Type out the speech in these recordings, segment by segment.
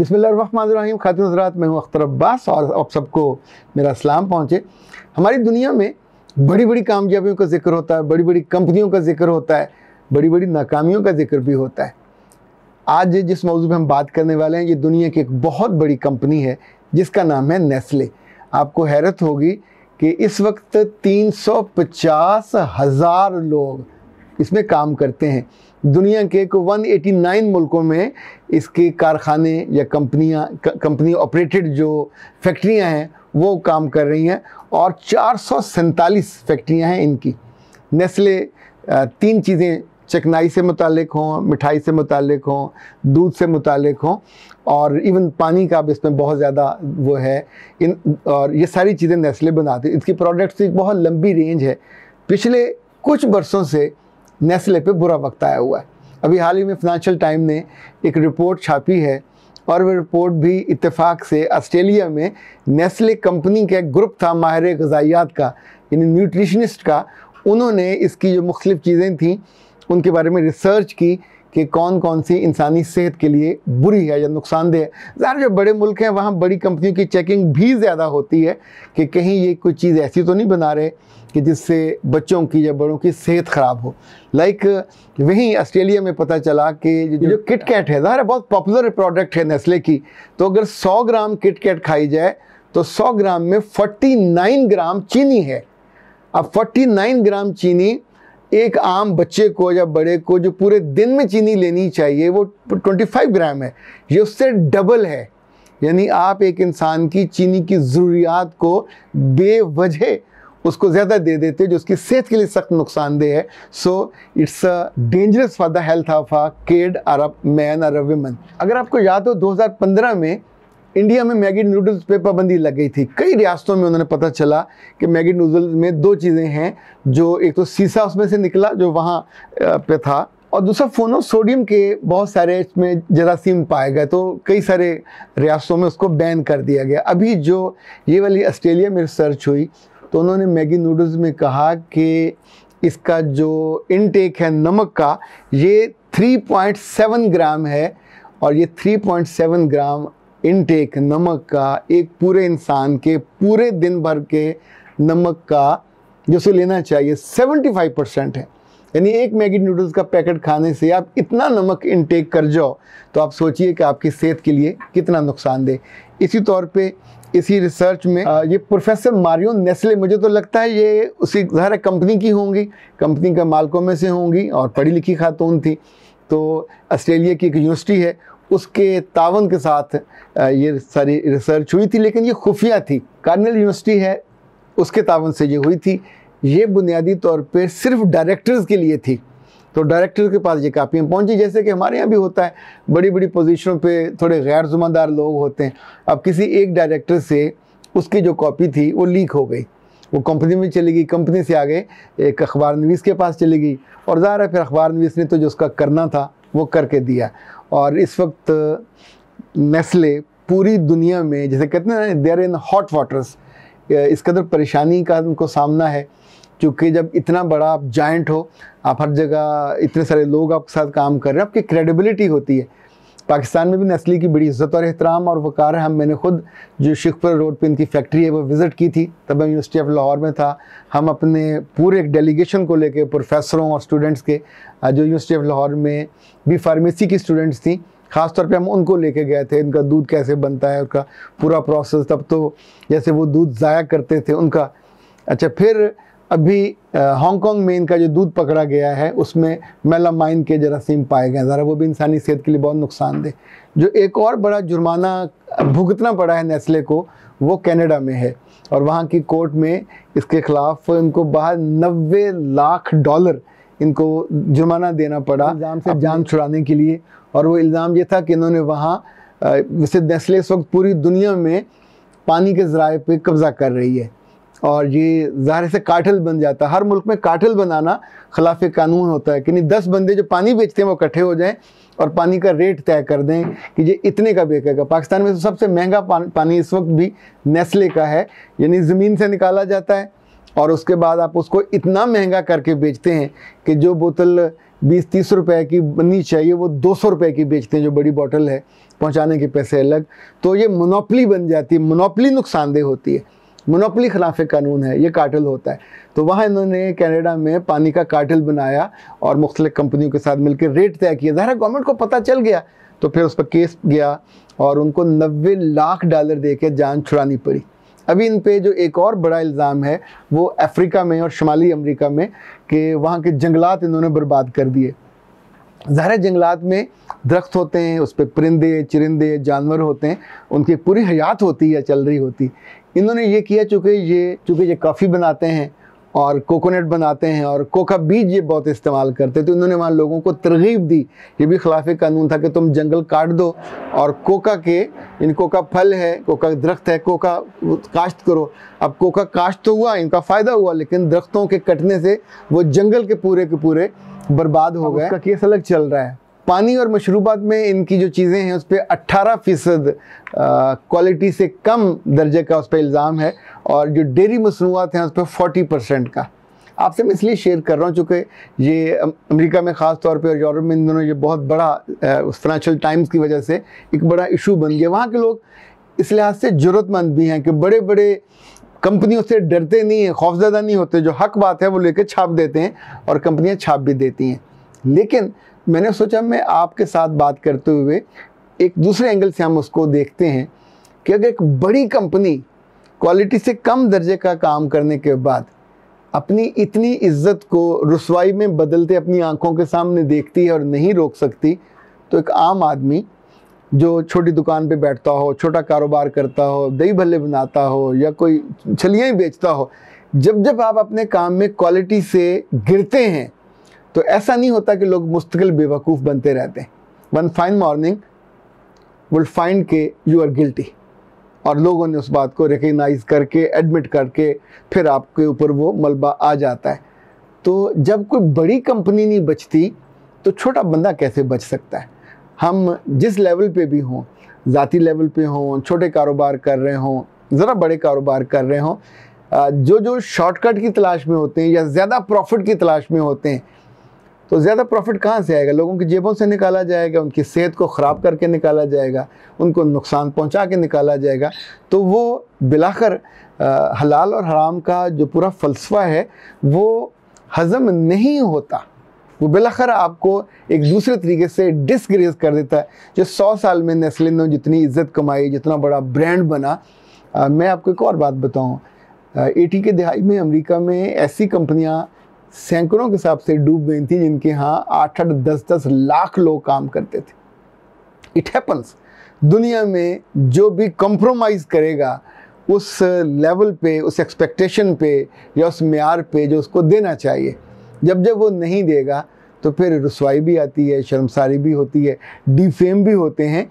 बिसमीम खातिन हजरात मैं हूँ अख्तर अब्बास और आप सबको मेरा सलाम पहुँचे हमारी दुनिया में बड़ी बड़ी कामयाबियों का जिक्र होता है बड़ी बड़ी कंपनियों का जिक्र होता है बड़ी बड़ी नाकामियों का जिक्र भी होता है आज जिस मौजू पर हम बात करने वाले हैं ये दुनिया की एक बहुत बड़ी कंपनी है जिसका नाम है नेस्ले आपको हैरत होगी कि इस वक्त तीन सौ पचास हज़ार लोग इसमें काम करते हैं दुनिया के एटी 189 मुल्कों में इसके कारखाने या कंपनियां कंपनी ऑपरेटेड जो फैक्ट्रियां हैं वो काम कर रही हैं और चार फैक्ट्रियां हैं इनकी नेस्ले तीन चीज़ें चकनाई से मुतक हों मिठाई से मुतक हों दूध से मुतक हों और इवन पानी का भी इसमें बहुत ज़्यादा वो है इन और ये सारी चीज़ें नेस्ले बनाती इसकी प्रोडक्ट्स तो की बहुत लंबी रेंज है पिछले कुछ बरसों से नेस्ले पे बुरा वक्त आया हुआ है अभी हाल ही में फिनंशियल टाइम ने एक रिपोर्ट छापी है और वह रिपोर्ट भी इतफाक़ से ऑस्ट्रेलिया में नेस्ले कंपनी का ग्रुप था माहिर गजायात का यानी न्यूट्रिशनिस्ट का उन्होंने इसकी जो मुख्तफ़ चीज़ें थीं उनके बारे में रिसर्च की कि कौन कौन सी इंसानी सेहत के लिए बुरी है या नुकसानदेह है ज़ाहिर जो बड़े मुल्क हैं वहाँ बड़ी कंपनियों की चेकिंग भी ज़्यादा होती है कि कहीं ये कोई चीज़ ऐसी तो नहीं बना रहे कि जिससे बच्चों की या बड़ों की सेहत ख़राब हो लाइक वहीं ऑस्ट्रेलिया में पता चला कि जो, जो किट कैट है ज़ाहिर बहुत पॉपुलर प्रोडक्ट है नस्ले की तो अगर सौ ग्राम किट कैट खाई जाए तो सौ ग्राम में फोर्टी नाइन ग्राम चीनी है अब फोर्टी नाइन ग्राम चीनी एक आम बच्चे को या बड़े को जो पूरे दिन में चीनी लेनी चाहिए वो 25 ग्राम है ये उससे डबल है यानी आप एक इंसान की चीनी की ज़रूरियात को बेवजह उसको ज़्यादा दे देते जो उसकी सेहत के लिए सख्त नुकसानदेह है so it's a dangerous for the health of a kid Arab man Arab woman women अगर आपको याद हो 2015 में इंडिया में मैगी नूडल्स पे पाबंदी लग गई थी कई रियासतों में उन्होंने पता चला कि मैगी नूडल्स में दो चीज़ें हैं जो एक तो सीसा उसमें से निकला जो वहाँ पे था और दूसरा फोनो सोडियम के बहुत सारे इसमें जरासीम पाए गए तो कई सारे रियासतों में उसको बैन कर दिया गया अभी जो ये वाली ऑस्ट्रेलिया में रिसर्च हुई तो उन्होंने मैगी नूडल्स में कहा कि इसका जो इनटेक है नमक का ये 3.7 ग्राम है और ये 3.7 ग्राम इनटेक नमक का एक पूरे इंसान के पूरे दिन भर के नमक का जो से लेना चाहिए 75 परसेंट है यानी एक मैगी नूडल्स का पैकेट खाने से आप इतना नमक इनटेक कर जाओ तो आप सोचिए कि आपकी सेहत के लिए कितना नुकसान दे इसी तौर पे इसी रिसर्च में ये प्रोफेसर मारियो नेस्ले मुझे तो लगता है ये उसी ज़ाहिर कंपनी की होंगी कंपनी के मालकों में से होंगी और पढ़ी लिखी खातून थी तो ऑस्ट्रेलिया की एक यूनिवर्सिटी है उसके तावन के साथ ये सारी रिसर्च हुई थी लेकिन ये खुफिया थी कार्नल यूनिवर्सिटी है उसके तावन से ये हुई थी ये बुनियादी तौर पे सिर्फ डायरेक्टर्स के लिए थी तो डायरेक्टर के पास ये कापियाँ पहुँची जैसे कि हमारे यहाँ भी होता है बड़ी बड़ी पोजीशनों पे थोड़े गैर जुम्मेदार लोग होते हैं अब किसी एक डायरेक्टर से उसकी जो कॉपी थी वो लीक हो गई वो कंपनी में चली गई कंपनी से आगे एक अखबार नवीस के पास चली गई और ज़ाहिर है फिर अखबार नवीस ने तो जो उसका करना था वो करके दिया और इस वक्त नेस्ले पूरी दुनिया में जैसे कहते हैं ना देर इन हॉट वाटर्स इस कदर परेशानी का उनको सामना है क्योंकि जब इतना बड़ा आप जॉइंट हो आप हर जगह इतने सारे लोग आपके साथ काम कर रहे हैं आपकी क्रेडिबिलिटी होती है पाकिस्तान में भी नस्ली की बड़ी इज्जत और एहतराम और वकार है हम मैंने खुद जो शिखपुर रोड पर इनकी फैक्ट्री है वो विज़िट की थी तब मैं यूनिवर्सिटी ऑफ लाहौर में था हम अपने पूरे एक डेलीगेशन को लेके प्रोफेसरों और स्टूडेंट्स के जो यूनिवर्सिटी ऑफ लाहौर में भी फार्मेसी की स्टूडेंट्स थी ख़ासतौर पे हम उनको लेके गए थे इनका दूध कैसे बनता है उनका पूरा प्रोसेस तब तो जैसे वो दूध ज़ाया करते थे उनका अच्छा फिर अभी हांगकांग में इनका जो दूध पकड़ा गया है उसमें मेलामाइन के जरासीम पाए गए ज़रा वो भी इंसानी सेहत के लिए बहुत नुकसानदेह जो एक और बड़ा जुर्माना भुगतना पड़ा है नेस्ले को वो कनाडा में है और वहाँ की कोर्ट में इसके ख़िलाफ़ इनको बाहर नब्बे लाख डॉलर इनको जुर्माना देना पड़ा इल्ज़ाम से जान छुड़ाने के लिए और वो इल्ज़ाम ये था कि इन्होंने वहाँ वैसे नेस्ले इस वक्त पूरी दुनिया में पानी के ज़राए पर कब्ज़ा कर रही है और ये ज़ाहिर से काटल बन जाता है हर मुल्क में काटल बनाना खिलाफ कानून होता है कि नहीं दस बंदे जो पानी बेचते हैं वो इकट्ठे हो जाएं और पानी का रेट तय कर दें कि ये इतने का बेचेगा पाकिस्तान में तो सबसे महंगा पानी इस वक्त भी नेस्ले का है यानी ज़मीन से निकाला जाता है और उसके बाद आप उसको इतना महंगा करके बेचते हैं कि जो बोतल बीस तीस रुपए की बननी चाहिए वो दो सौ रुपये की बेचते हैं जो बड़ी बोतल है पहुंचाने के पैसे अलग तो ये मोनोपली बन जाती है मोनोपली नुकसानदेह होती है मोनोपली खिलाफ कानून है ये कार्टल होता है तो वहाँ इन्होंने कनाडा में पानी का कार्टल बनाया और मुख्तल कंपनियों के साथ मिलकर रेट तय किया ज़ाहरा गवर्नमेंट को पता चल गया तो फिर उस पर केस गया और उनको नबे लाख डॉलर दे के जान छुड़ानी पड़ी अभी इन पे जो एक और बड़ा इल्ज़ाम है वो अफ्रीका में और शुमाली अमरीका में कि वहाँ के जंगलात इन्होंने बर्बाद कर दिए ज़ाहिर जंगलात में दरख्त होते हैं उस पर परिंदे चिरिंदे जानवर होते हैं उनकी पूरी हयात होती है चल रही होती इन्होंने ये किया चूँकि ये चूँकि ये कॉफ़ी बनाते हैं और कोकोनट बनाते हैं और कोका बीज ये बहुत इस्तेमाल करते तो इन्होंने वहाँ लोगों को तरगीब दी ये भी खिलाफ कानून था कि तुम जंगल काट दो और कोका के इन कोका फल है कोका दरख्त है कोका काश्त करो अब कोका काश्त तो हुआ इनका फ़ायदा हुआ लेकिन दरख्तों के कटने से वो जंगल के पूरे के पूरे बर्बाद हो गए उसका केस अलग चल रहा है पानी और मशरूबात में इनकी जो चीज़ें हैं उस पर अट्ठारह फ़ीसद क्वालिटी से कम दर्जे का उस पर इल्ज़ाम है और जो डेयरी मसनूआत हैं उस पर फोटी परसेंट का आपसे मैं इसलिए शेयर कर रहा हूँ चूँकि ये अमेरिका में ख़ास तौर पे और यूरोप में इन दोनों ये बहुत बड़ा उस फाइनेंशियल टाइम्स की वजह से एक बड़ा इशू बन गया वहाँ के लोग इस लिहाज से ज़रूरतमंद भी हैं कि बड़े बड़े कंपनियों से डरते नहीं हैं खौफजदा नहीं होते जो हक बात है वो लेकर छाप देते हैं और कंपनियाँ छाप भी देती हैं लेकिन मैंने सोचा मैं आपके साथ बात करते हुए एक दूसरे एंगल से हम उसको देखते हैं कि अगर एक बड़ी कंपनी क्वालिटी से कम दर्जे का काम करने के बाद अपनी इतनी इज्जत को रसवाई में बदलते अपनी आंखों के सामने देखती है और नहीं रोक सकती तो एक आम आदमी जो छोटी दुकान पे बैठता हो छोटा कारोबार करता हो दही भल्ले बनाता हो या कोई छलियाँ बेचता हो जब जब आप अपने काम में क्वालिटी से गिरते हैं तो ऐसा नहीं होता कि लोग मुस्तकिल बेवकूफ़ बनते रहते हैं one fine morning will find के यू आर गिल्टी और लोगों ने उस बात को रिकगनाइज करके एडमिट करके फिर आपके ऊपर वो मलबा आ जाता है तो जब कोई बड़ी कंपनी नहीं बचती तो छोटा बंदा कैसे बच सकता है हम जिस लेवल पे भी हों ज़ाती लेवल पे हों छोटे कारोबार कर रहे हों ज़रा बड़े कारोबार कर रहे हों जो जो शॉर्टकट की तलाश में होते हैं या ज़्यादा प्रॉफिट की तलाश में होते हैं तो ज़्यादा प्रॉफिट कहाँ से आएगा लोगों की जेबों से निकाला जाएगा उनकी सेहत को ख़राब करके निकाला जाएगा उनको नुकसान पहुँचा के निकाला जाएगा तो वो बिलाकर हलाल और हराम का जो पूरा फ़लसफ़ा है वो हज़म नहीं होता वो बिलाखर आपको एक दूसरे तरीके से डिसग्रेज कर देता है जो सौ साल में नस्लिन ने जितनी इज्जत कमाई जितना बड़ा ब्रांड बना आ, मैं आपको एक और बात बताऊँ एटी के दहाई में अमेरिका में ऐसी कंपनियाँ सैकड़ों के हिसाब से डूब गई थी जिनके यहाँ आठ आठ दस दस लाख लोग काम करते थे इट हैपन्स दुनिया में जो भी कंप्रोमाइज़ करेगा उस लेवल पे उस एक्सपेक्टेशन पे या उस मैार पे जो उसको देना चाहिए जब जब वो नहीं देगा तो फिर रसवाई भी आती है शर्मसारी भी होती है डिफेम भी होते हैं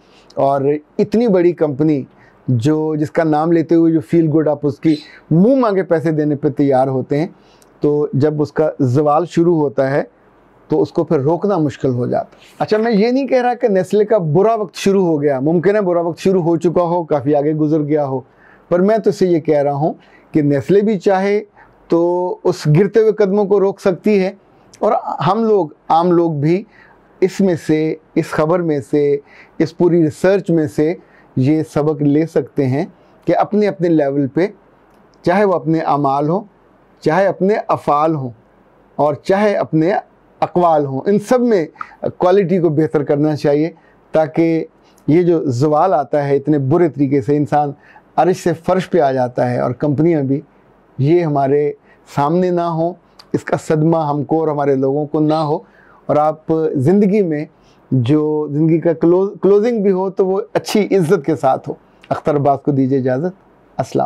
और इतनी बड़ी कंपनी जो जिसका नाम लेते हुए जो फील गुड आप उसकी मुंह मांगे पैसे देने पे तैयार होते हैं तो जब उसका जवाल शुरू होता है तो उसको फिर रोकना मुश्किल हो जाता अच्छा मैं ये नहीं कह रहा कि नस्ल का बुरा वक्त शुरू हो गया मुमकिन है बुरा वक्त शुरू हो चुका हो काफ़ी आगे गुजर गया हो पर मैं तो इसे ये कह रहा हूँ कि नस्लें भी चाहे तो उस गिरते हुए कदमों को रोक सकती है और हम लोग आम लोग भी इसमें से इस खबर में से इस पूरी रिसर्च में से ये सबक ले सकते हैं कि अपने अपने लेवल पे चाहे वो अपने अमाल हों चाहे अपने अफ़ाल हों और चाहे अपने अकवाल हों इन सब में क्वालिटी को बेहतर करना चाहिए ताकि ये जो जवाल आता है इतने बुरे तरीके से इंसान अरश से फ़र्श पे आ जाता है और कंपनियां भी ये हमारे सामने ना हो इसका सदमा हमको और हमारे लोगों को ना हो और आप ज़िंदगी में जो ज़िंदगी का क्लोज क्लोजिंग भी हो तो वो अच्छी इज्जत के साथ हो अख्तर अब्बास को दीजिए इजाज़त असल